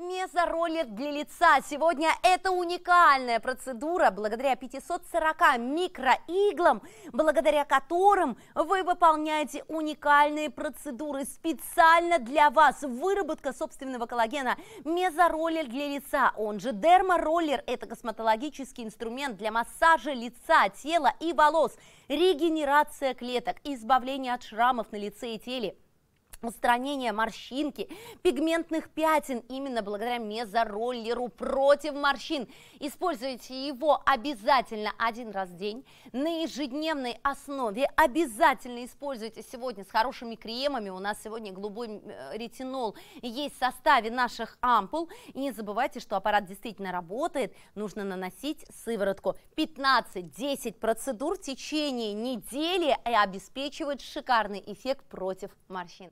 Мезоролик для лица. Сегодня это уникальная процедура благодаря 540 микроиглам, благодаря которым вы выполняете уникальные процедуры специально для вас. Выработка собственного коллагена. Мезороллер для лица, он же дермороллер, это косметологический инструмент для массажа лица, тела и волос, регенерация клеток, избавление от шрамов на лице и теле устранения морщинки, пигментных пятен именно благодаря мезороллеру против морщин. Используйте его обязательно один раз в день, на ежедневной основе. Обязательно используйте сегодня с хорошими кремами, у нас сегодня голубой э, ретинол есть в составе наших ампул. И не забывайте, что аппарат действительно работает, нужно наносить сыворотку. 15-10 процедур в течение недели и обеспечивает шикарный эффект против морщин.